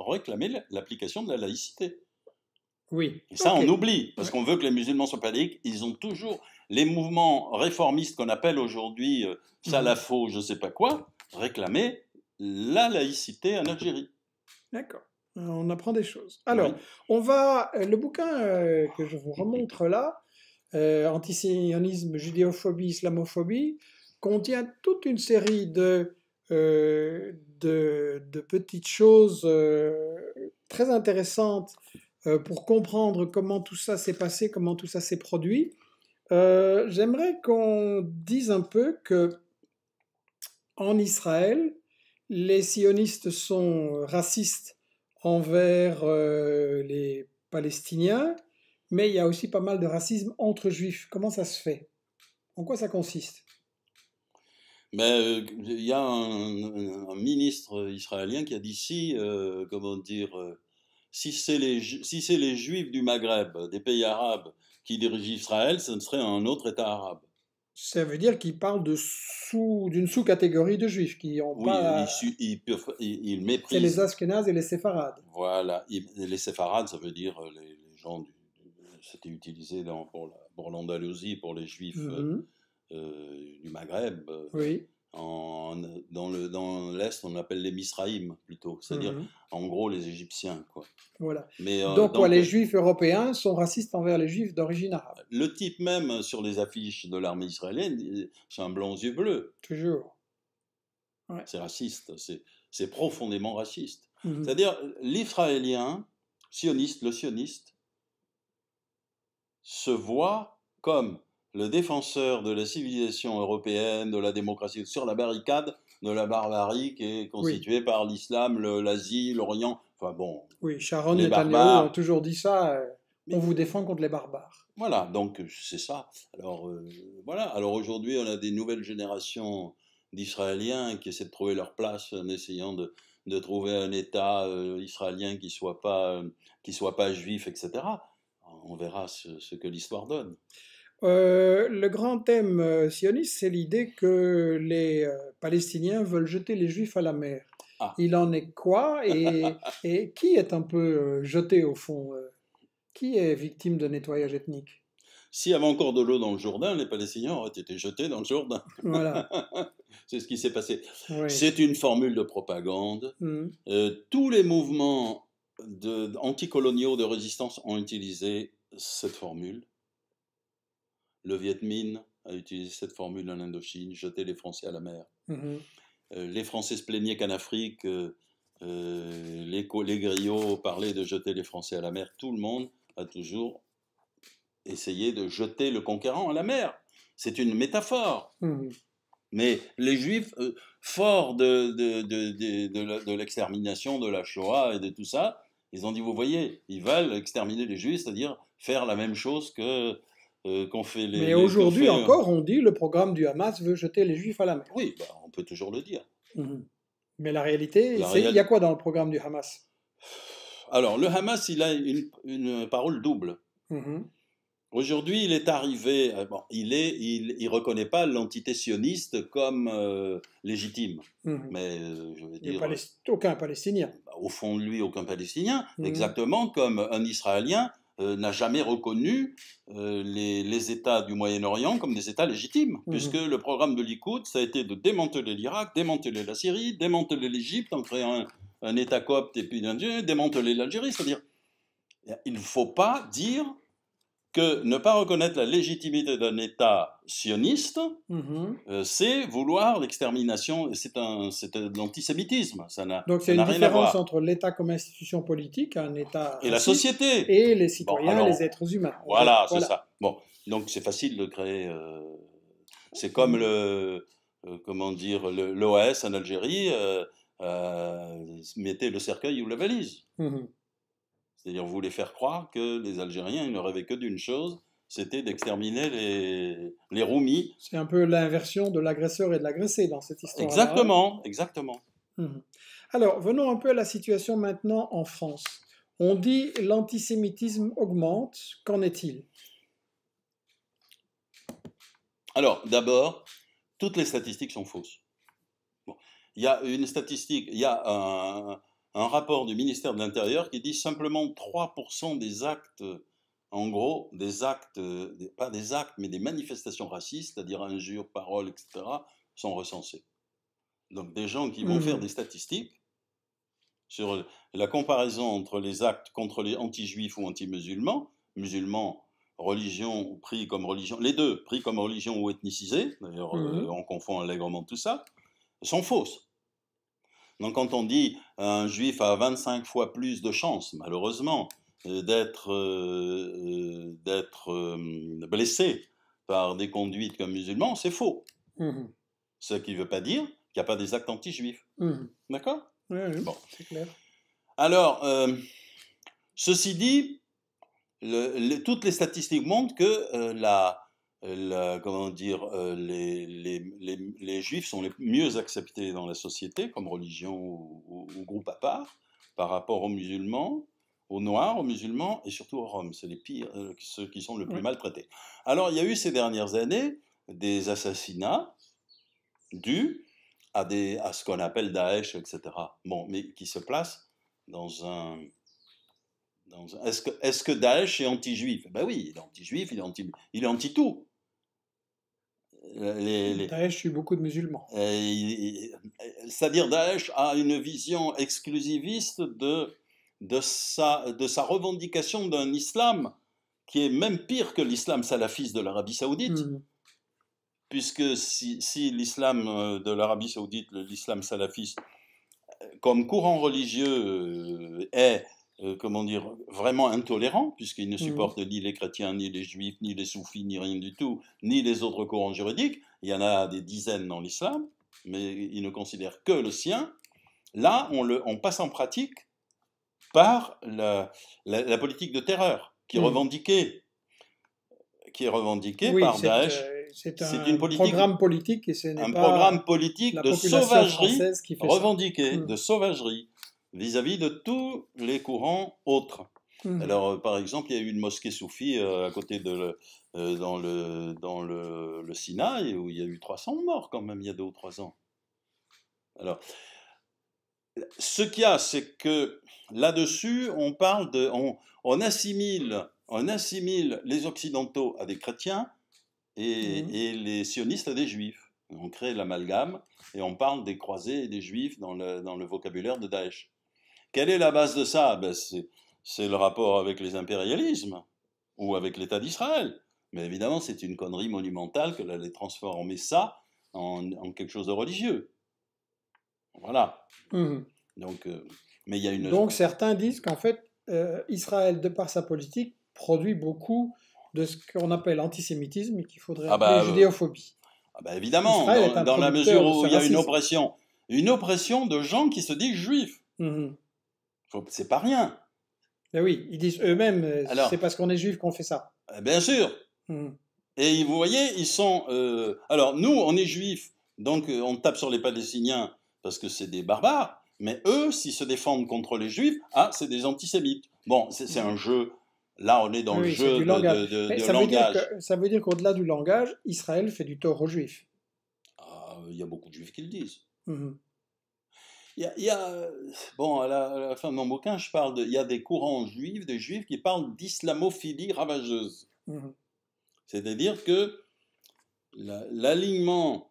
réclamaient l'application de la laïcité. Oui. Et ça, on oublie, parce qu'on veut que les musulmans soient laïcs. Ils ont toujours. Les mouvements réformistes qu'on appelle aujourd'hui euh, mhm. salafo, je ne sais pas quoi, réclamaient la laïcité en Algérie. D'accord on apprend des choses. Alors, on va. Euh, le bouquin euh, que je vous remontre là, euh, Antisionisme, judéophobie, islamophobie, contient toute une série de, euh, de, de, petites choses très intéressantes pour comprendre comment tout ça s'est passé, comment tout ça s'est produit. J'aimerais qu'on dise un peu que en Israël, les sionistes sont racistes envers euh, les Palestiniens, mais il y a aussi pas mal de racisme entre juifs. Comment ça se fait En quoi ça consiste mais ben, euh, il y a un, ministre israélien qui a dit si, euh, comment dire, si c'est les, les juifs du Maghreb, des pays arabes, qui dirigent Israël, ce ne serait un autre État arabe ça veut dire qu'il parle de sous, d'une sous-catégorie de juifs qui ont pas. Il, il, C'est les Ashkénazes et les séfarades. Voilà, les séfarades, ça veut dire euh, les, gens du. C'était utilisé pour l'Andalousie, pour, les juifs mmh. euh, euh, du Maghreb. Oui dans le dans l'est, on appelle les Misraïm plutôt, c'est-à-dire mhm. en gros les Égyptiens quoi. Voilà. Euh, donc, les Juifs européens sont racistes envers les Juifs d'origine arabe. Le type même sur les affiches de l'armée israélienne, c'est un blanc aux yeux bleus. Toujours. C'est raciste, c'est profondément raciste. Mhm. C'est-à-dire l'Israélien sioniste, le sioniste, se voit comme le défenseur de la civilisation européenne, de la démocratie, sur la barricade de la barbarie qui est constituée par l'islam, l'Asie, l'Orient. Enfin bon. Oui, Sharon et ont toujours dit ça. Euh, on vous défend contre les barbares. Voilà, donc c'est ça. Alors euh, voilà. Alors aujourd'hui, on a des nouvelles générations d'Israéliens qui essaient de trouver leur place en essayant de, trouver un État euh, israélien qui soit pas qui soit pas juif, etc. On verra ce que l'histoire donne. Euh, le grand thème euh, sioniste, c'est l'idée que les euh, Palestiniens veulent jeter les Juifs à la mer. Ah. Il en est quoi et, qui est un peu jeté au fond Qui est victime de nettoyage ethnique S'il y avait encore de l'eau dans le Jourdain, les Palestiniens auraient été jetés dans le Jourdain. Voilà. c'est ce qui s'est passé. C'est une formule de propagande. Mmh. tous les mouvements anticoloniaux de résistance ont utilisé cette formule. Le Viet Minh a utilisé cette formule en Indochine, jeter les Français à la mer. Mhm. Euh, les Français se plaignaient qu'en Afrique, euh, euh, les, griots parlaient de jeter les Français à la mer. Tout le monde a toujours essayé de jeter le conquérant à la mer. C'est une métaphore. Mhm. Mais les Juifs, forts de, de l'extermination de la Shoah et de tout ça, ils ont dit, vous voyez, ils veulent exterminer les Juifs, c'est-à-dire faire la même chose que euh, fait Mais aujourd'hui euh, encore, on dit le programme du Hamas veut jeter les Juifs à la mer. Oui, bah, on peut toujours le dire. Mhm. Mais la réalité, il y a quoi dans le programme du Hamas Alors, le Hamas, il a une, parole double. Mhm. Aujourd'hui, il est arrivé, euh, il ne il, reconnaît pas l'entité sioniste comme légitime. Mhm. Mais je veux dire. Aucun Palestinien. Bah, au fond de lui, aucun Palestinien, exactement comme un Israélien euh, n'a jamais reconnu euh, les, États du Moyen-Orient comme des États légitimes, mhm. puisque le programme de Likoud, ça a été de démanteler l'Irak, démanteler la Syrie, démanteler l'Égypte en créant un, État copte et puis démanteler l'Algérie. C'est-à-dire, il ne faut pas dire que ne pas reconnaître la légitimité d'un État sioniste, mhm. euh, c'est vouloir l'extermination, c'est un, de l'antisémitisme. Donc c'est une différence entre l'État comme institution politique, un État... Et la société Et les citoyens, les êtres humains. Voilà, c'est ça. Bon, donc c'est facile de créer... Euh, c'est comme le... Euh, comment dire, l'OAS en Algérie, mettait le cercueil ou la valise. Mhm. C'est-à-dire voulait faire croire que les Algériens ils ne rêvaient que d'une chose, c'était d'exterminer les, les roumis. C'est un peu l'inversion de l'agresseur et de l'agressé dans cette histoire. Hein. Exactement, exactement. Mhm. Alors, venons un peu à la situation maintenant en France. On dit l'antisémitisme augmente. Qu'en est-il Alors, d'abord, toutes les statistiques sont fausses. Il y a une statistique, il y a un, un rapport du ministère de l'Intérieur qui dit simplement 3% des actes, en gros, des actes, pas des actes, mais des manifestations racistes, c'est-à-dire injures, paroles, etc., sont recensés. Donc des gens qui vont hmm. faire des statistiques sur la comparaison entre les actes contre les anti-juifs ou anti-musulmans, musulmans, religion ou pris comme religion, les deux pris comme religion ou ethnicisés, d'ailleurs hmm. euh, on confond allègrement tout ça, sont fausses. Donc quand on dit euh, un juif a 25 fois plus de chances, malheureusement, euh, d'être euh, d'être blessé par des conduites comme musulmans, c'est faux. Mmh Ce qui ne veut pas dire qu'il n'y a pas des actes anti-juifs. Mmh D'accord oui, oui, bon. clair. Alors, ceci dit, toutes les statistiques montrent que la, comment dire, euh, les, juifs sont les mieux acceptés dans la société comme religion ou, groupe à part par rapport aux musulmans, aux Noirs, aux musulmans et surtout aux Roms. C'est les pires, euh, ceux qui sont le plus mal traités. Alors, il y a eu ces dernières années des assassinats dus à, ce qu'on appelle Daesh, etc. Bon, mais qui se placent dans un. Est-ce que, que Daesh est anti-juif eh Ben oui, il est anti-juif, il est anti-tout. Les, les... Daesh suit beaucoup de musulmans. Euh, c'est-à-dire Daesh a une vision exclusiviste de, de, sa, de sa revendication d'un islam qui est même pire que l'islam salafiste de l'Arabie saoudite, hmm. puisque si, si l'islam euh, de l'Arabie saoudite, l'islam salafiste, euh, comme courant religieux, est euh, comment dire, vraiment intolérant, puisqu'il ne mmh. supporte ni les chrétiens, ni les juifs, ni les soufis, ni rien du tout, ni les autres courants juridiques. Il y en a des dizaines dans l'islam, mais il ne considère que le sien. Là, on, le, passe en pratique par la, politique de terreur qui est mmh. revendiquée, qui est par euh, Daesh. c'est un programme politique et ce un programme politique mmh. de sauvagerie revendiquée, de sauvagerie vis-à-vis de tous les courants autres. Hmm. Alors, euh, par exemple, il y a eu une mosquée soufie euh, à côté de euh, dans, le, dans le, Sinaï où il y a eu 300 morts quand même il y a deux ou trois ans. Alors, ce qu'il y a, c'est que là-dessus, on parle de, on, on, assimile, on assimile les occidentaux à des chrétiens et, hmm. les sionistes à des juifs. On crée l'amalgame et on parle des croisés et des juifs dans le, dans le vocabulaire de Daesh. Quelle est la base de ça ben C'est le rapport avec les impérialismes ou avec l'État d'Israël. Mais évidemment, c'est une connerie monumentale que d'aller transformer ça en, quelque chose de religieux. Voilà. Mmh. Donc, euh, mais il y une. Donc certains disent qu'en fait, euh, Israël, de par sa politique, produit beaucoup de ce qu'on appelle antisémitisme et qu'il faudrait ah bah, appeler euh, judéophobie. Ah bah, évidemment, dans, la mesure où il y a une oppression, une oppression de gens qui se disent juifs. Mmh. C'est pas rien. Ben oui, ils disent eux-mêmes, euh, c'est parce qu'on est juif qu'on fait ça. Euh, bien sûr. Hum. Et vous voyez, ils sont. Euh, alors nous, on est juifs, donc on tape sur les Palestiniens parce que c'est des barbares. Mais eux, s'ils se défendent contre les juifs, ah, c'est des antisémites. Bon, c'est un jeu. Là, on est dans le jeu de, ça langage. Veut ça veut dire qu'au-delà du langage, Israël fait du tort aux juifs. Ah, il y a beaucoup de juifs qui le disent. Hum, hum. Il y, a, euh, bon, à la, fin de mon bouquin, je parle de, il y a des courants juifs, des juifs qui parlent d'islamophilie ravageuse. Mmh. C'est-à-dire que l'alignement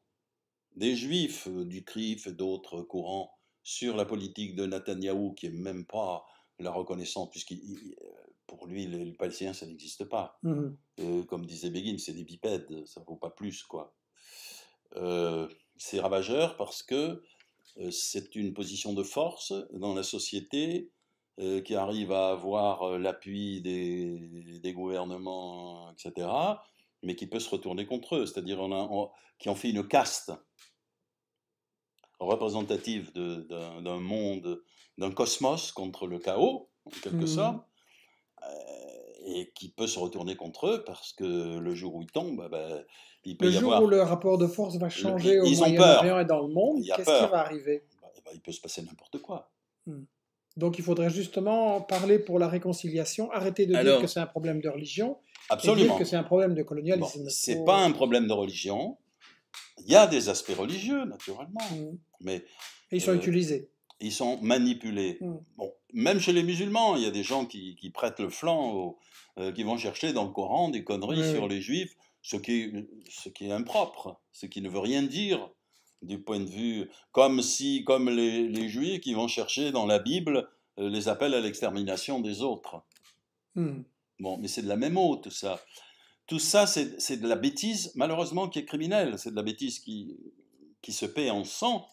des juifs, euh, du CRIF et d'autres courants, sur la politique de Netanyahou, qui n'est même pas la reconnaissance, puisque pour lui, le palestinien ça n'existe pas. Mmh. Euh, comme disait Begin, c'est des bipèdes, ça ne vaut pas plus, quoi. c'est ravageur parce que euh, c'est une position de force dans la société euh, qui arrive à avoir euh, l'appui des, gouvernements, etc., mais qui peut se retourner contre eux, c'est-à-dire qui en fait une caste représentative d'un monde, d'un cosmos contre le chaos, en quelque mmh. sorte et qui peut se retourner contre eux parce que le jour où ils tombent, bah, bah il peut le jour où le rapport de force va changer au Moyen-Orient et dans le monde, qu'est-ce qui va arriver bah, bah, Il peut se passer n'importe quoi. Hmm. Donc il faudrait justement parler pour la réconciliation, arrêter de dire que c'est un problème de religion, absolument. dire que c'est un problème de colonialisme. Ce c'est pas un problème de religion. Il y a des aspects religieux, naturellement, hmm. mais et ils sont euh, utilisés ils sont manipulés. Mm. Bon, même chez les musulmans, il y a des gens qui, prêtent le flanc, euh, qui vont chercher dans le Coran des conneries sur les juifs, ce qui, ce qui est impropre, ce qui ne veut rien dire du point de vue, comme si, comme les, juifs qui vont chercher dans la Bible euh, les appels à l'extermination des autres. Mm. Bon, mais c'est de la même eau tout ça. Tout ça, c'est de la bêtise, malheureusement, qui est criminelle. C'est de la bêtise qui, qui se paie en sang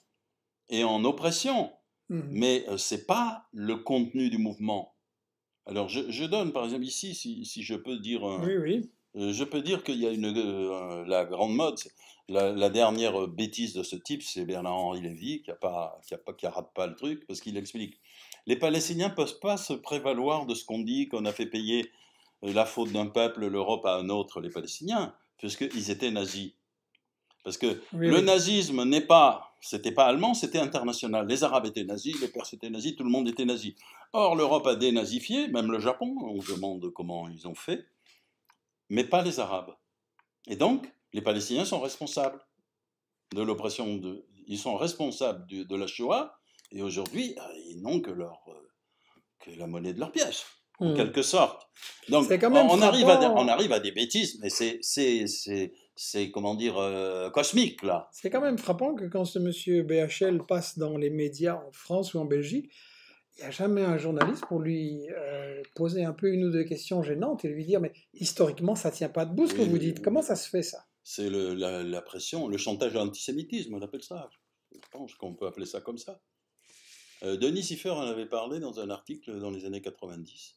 et en oppression. Mmh. Mais c'est ce n'est pas le contenu du mouvement. Alors, je, donne, par exemple, ici, si, je peux dire... oui, oui. Euh, je peux dire qu'il y a une, la grande mode. La, dernière bêtise de ce type, c'est Bernard-Henri Lévy qui a pas, a pas, rate pas le truc parce qu'il explique. Les Palestiniens ne peuvent pas se prévaloir de ce qu'on dit qu'on a fait payer la faute d'un peuple, l'Europe à un autre, les Palestiniens, puisqu'ils étaient nazis. Parce que le nazisme n'est pas c'était pas allemand, c'était international. Les Arabes étaient nazis, les Perses étaient nazis, tout le monde était nazi. Or, l'Europe a dénazifié, même le Japon, on demande comment ils ont fait, mais pas les Arabes. Et donc, les Palestiniens sont responsables de l'oppression, de... ils sont responsables de, la Shoah, et aujourd'hui, ah, ils n'ont euh, que, la monnaie de leur pièce. en hmm. quelque sorte. Donc, on, arrive à, on arrive à des bêtises, mais c'est c'est comment dire euh, cosmique là. C'est quand même frappant que quand ce monsieur BHL passe dans les médias en France ou en Belgique, il n'y a jamais un journaliste pour lui euh, poser un peu une ou deux questions gênantes et lui dire mais historiquement ça tient pas debout ce que vous dites. Comment ça se fait ça C'est la, pression, le chantage à l'antisémitisme, on appelle ça. Je pense qu'on peut appeler ça comme ça. Euh, Denis Siffer en avait parlé dans un article dans les années 90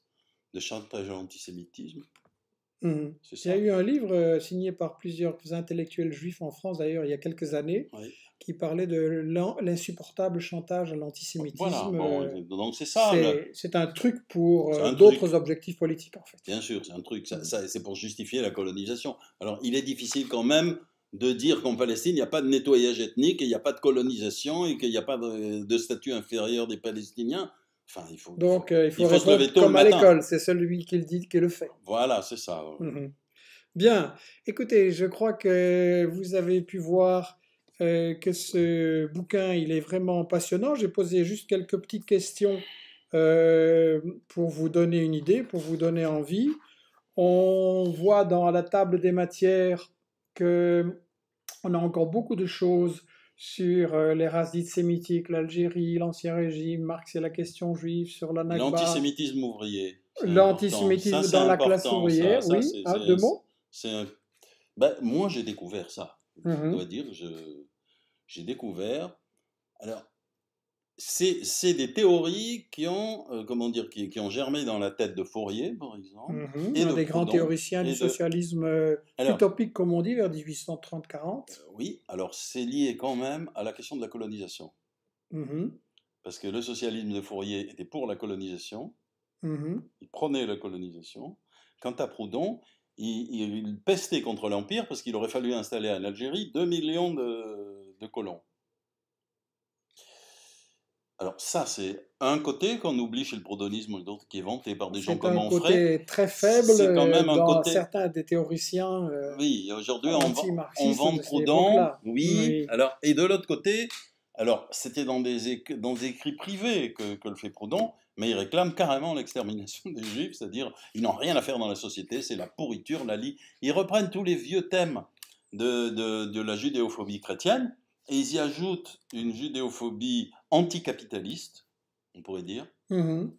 de chantage à l'antisémitisme Mmh. Il y a eu un livre euh, signé par plusieurs intellectuels juifs en France, d'ailleurs, il y a quelques années, qui parlait de l'insupportable chantage à l'antisémitisme. Euh, euh, c'est un truc pour d'autres objectifs politiques, en fait. Bien sûr, c'est un truc. Mmh. Ça, c'est pour justifier la colonisation. Alors, il est difficile quand même de dire qu'en Palestine, il n'y a pas de nettoyage ethnique, il n'y a pas de colonisation et qu'il n'y a pas de statut inférieur des Palestiniens il faut, Donc, euh, il faut, comme à l'école, c'est celui qui le dit qui le fait. Voilà, c'est ça. Mhm. Bien, écoutez, je crois que vous avez pu voir euh, que ce bouquin, il est vraiment passionnant. J'ai posé juste quelques petites questions euh, pour vous donner une idée, pour vous donner envie. On voit dans la table des matières que on a encore beaucoup de choses sur euh, les races dites sémitiques, l'Algérie, l'Ancien Régime, Marx et la question juive, sur la L'antisémitisme ouvrier. L'antisémitisme dans la classe ouvrière, oui, hein, deux mots ben, Moi, j'ai découvert ça, je mhm. dois dire. J'ai découvert. Alors, c'est des théories qui ont, euh, comment dire, qui, ont germé dans la tête de Fourier, par exemple. Mmh et un des grands théoriciens du socialisme euh, utopique, comme on dit, vers 1830-40. Euh, oui, alors c'est lié quand même à la question de la colonisation. Mmh parce que le socialisme de Fourier était pour la colonisation, mmh il prenait la colonisation. Quant à Proudhon, il, pestait contre l'Empire parce qu'il aurait fallu installer en Algérie 2 millions de colons. Alors ça, c'est un côté qu'on oublie chez le prodonisme, l'autre qui est vanté par des gens comme Onfray. C'est un côté très faible quand euh, même un côté... certains des théoriciens. Euh, oui, aujourd'hui on, vend Proudhon. Oui. oui. Alors et de l'autre côté, alors c'était dans des dans écrits privés que, le fait Proudhon, mais il réclame carrément l'extermination des Juifs, c'est-à-dire ils n'ont rien à faire dans la société, c'est la pourriture, la lie. Ils reprennent tous les vieux thèmes de, de la judéophobie chrétienne et ils y ajoutent une judéophobie anticapitaliste, on pourrait dire, mhm.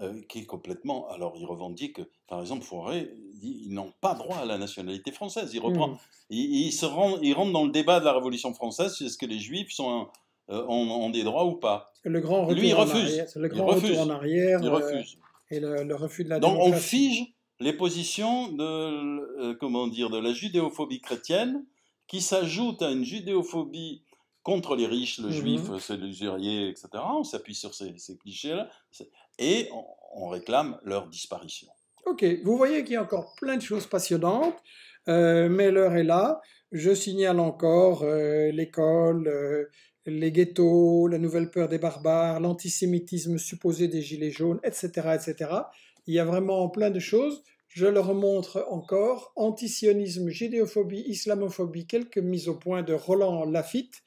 euh, qui est complètement. Alors, il revendique, par exemple, Foiré, ils n'ont pas droit à la nationalité française. Il reprend, mhm. il, se rend, il rentre dans le débat de la Révolution française, est-ce que les Juifs sont euh, ont, des droits ou pas Le grand Lui, il refuse. le grand il refuse. retour en arrière. Et le, refus de la Donc, on fige les positions de, euh, comment dire, de la judéophobie chrétienne qui s'ajoute à une judéophobie contre les riches, le mmh juif, euh, c'est l'usurier, etc. On s'appuie sur ces, clichés-là et on, réclame leur disparition. Ok, vous voyez qu'il y a encore plein de choses passionnantes, euh, mais l'heure est là. Je signale encore euh, l'école, les ghettos, la nouvelle peur des barbares, l'antisémitisme supposé des gilets jaunes, etc., etc. Il y a vraiment plein de choses. Je le remontre encore. Antisionisme, gidéophobie, islamophobie, quelques mises au point de Roland Lafitte.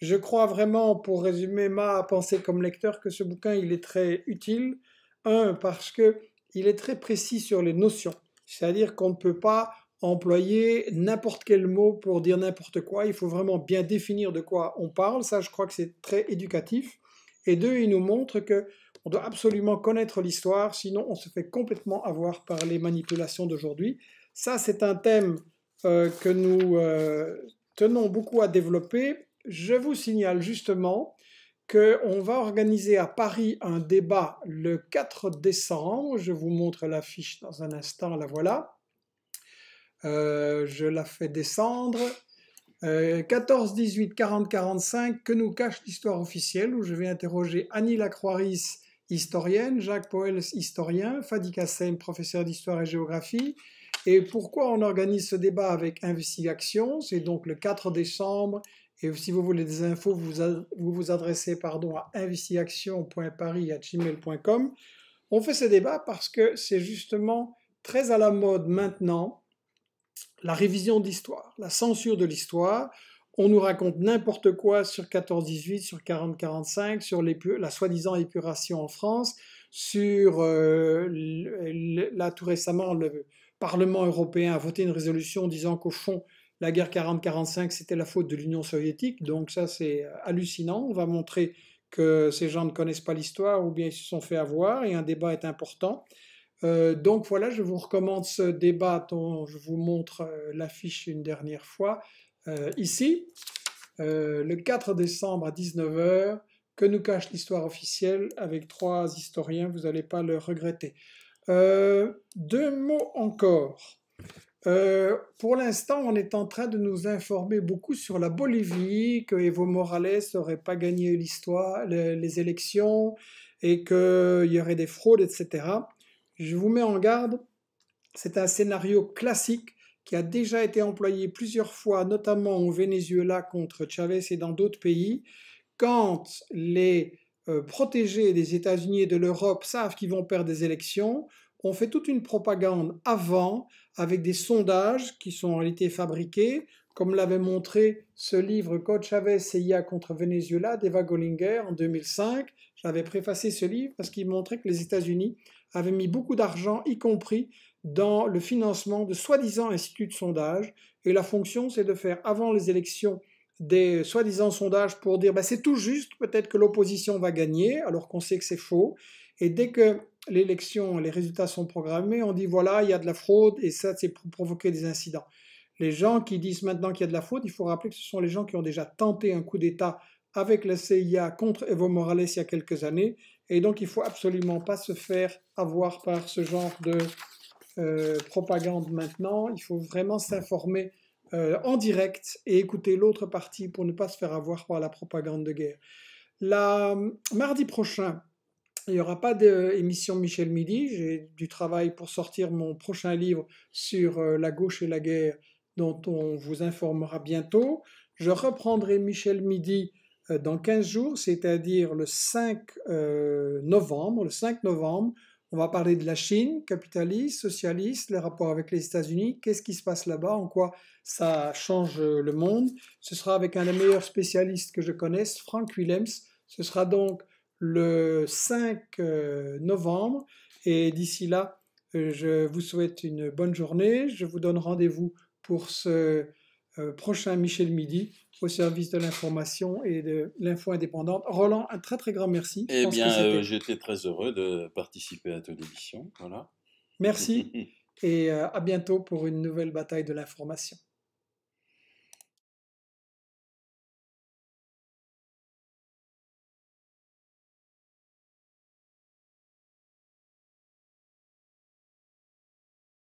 Je crois vraiment, pour résumer ma pensée comme lecteur, que ce bouquin, il est très utile. Un, parce qu'il est très précis sur les notions. C'est-à-dire qu'on ne peut pas employer n'importe quel mot pour dire n'importe quoi. Il faut vraiment bien définir de quoi on parle. Ça, je crois que c'est très éducatif. Et deux, il nous montre que on doit absolument connaître l'histoire, sinon on se fait complètement avoir par les manipulations d'aujourd'hui. Ça, c'est un thème euh, que nous euh, tenons beaucoup à développer je vous signale justement qu'on va organiser à Paris un débat le 4 décembre. Je vous montre l'affiche dans un instant, la voilà. Euh, je la fais descendre. 14, 18, 40, 45, que nous cache l'histoire officielle, où je vais interroger Annie lacroix historienne, Jacques Poels, historien, Fadi Kassem, professeur d'histoire et géographie. Et pourquoi on organise ce débat avec Investigation C'est donc le 4 décembre et si vous voulez des infos, vous vous, adressez pardon, à investiaction.paris.gmail.com. On fait ces débats parce que c'est justement très à la mode maintenant la révision d'histoire, la censure de l'histoire. On nous raconte n'importe quoi sur 14-18, sur 40-45, sur la soi-disant épuration en France, sur, euh, là tout récemment, le Parlement européen a voté une résolution disant qu'au fond, la guerre 40-45, c'était la faute de l'Union soviétique, donc ça c'est euh, hallucinant. On va montrer que ces gens ne connaissent pas l'histoire ou bien ils se sont fait avoir et un débat est important. Euh, donc voilà, je vous recommande ce débat dont je vous montre euh, l'affiche une dernière fois ici. le 4 décembre à 19h, que nous cache l'histoire officielle avec trois historiens, vous n'allez pas le regretter. deux mots encore. Euh, pour l'instant, on est en train de nous informer beaucoup sur la Bolivie, que Evo Morales n'aurait pas gagné l'histoire, les, élections, et qu'il y aurait des fraudes, etc. Je vous mets en garde, c'est un scénario classique qui a déjà été employé plusieurs fois, notamment au Venezuela contre Chavez et dans d'autres pays, quand les euh, protégés des États-Unis et de l'Europe savent qu'ils vont perdre des élections, on fait toute une propagande avant avec des sondages qui sont en réalité fabriqués, comme l'avait montré ce livre coach Chavez CIA contre Venezuela d'Eva Gollinger en 2005. J'avais préfacé ce livre parce qu'il montrait que les États-Unis avaient mis beaucoup d'argent, y compris dans le financement de soi-disant instituts de sondage. Et la fonction, c'est de faire avant les élections des soi-disant sondages pour dire ben, c'est tout juste, peut-être que l'opposition va gagner, alors qu'on sait que c'est faux. Et dès que l'élection, les résultats sont programmés, on dit voilà, il y a de la fraude et ça, c'est pour provoquer des incidents. Les gens qui disent maintenant qu'il y a de la fraude, il faut rappeler que ce sont les gens qui ont déjà tenté un coup d'État avec la CIA contre Evo Morales il y a quelques années. Et donc, il ne faut absolument pas se faire avoir par ce genre de euh, propagande maintenant. Il faut vraiment s'informer euh, en direct et écouter l'autre partie pour ne pas se faire avoir par la propagande de guerre. La, mardi prochain, il n'y aura pas d'émission Michel Midi. J'ai du travail pour sortir mon prochain livre sur euh, la gauche et la guerre dont on vous informera bientôt. Je reprendrai Michel Midi euh, dans 15 jours, c'est-à-dire le 5 euh, novembre. Le 5 novembre, on va parler de la Chine, capitaliste, socialiste, les rapports avec les États-Unis, qu'est-ce qui se passe là-bas, en quoi ça change le monde. Ce sera avec un des meilleurs spécialistes que je connaisse, Frank Willems. Ce sera donc le 5 euh, novembre. Et d'ici là, euh, je vous souhaite une bonne journée. Je vous donne rendez-vous pour ce euh, prochain Michel Midi au service de l'information et de l'info indépendante. Roland, un très très grand merci. Eh bien, j'étais très heureux de participer à ton émission. Voilà. Merci et à bientôt pour une nouvelle bataille de l'information.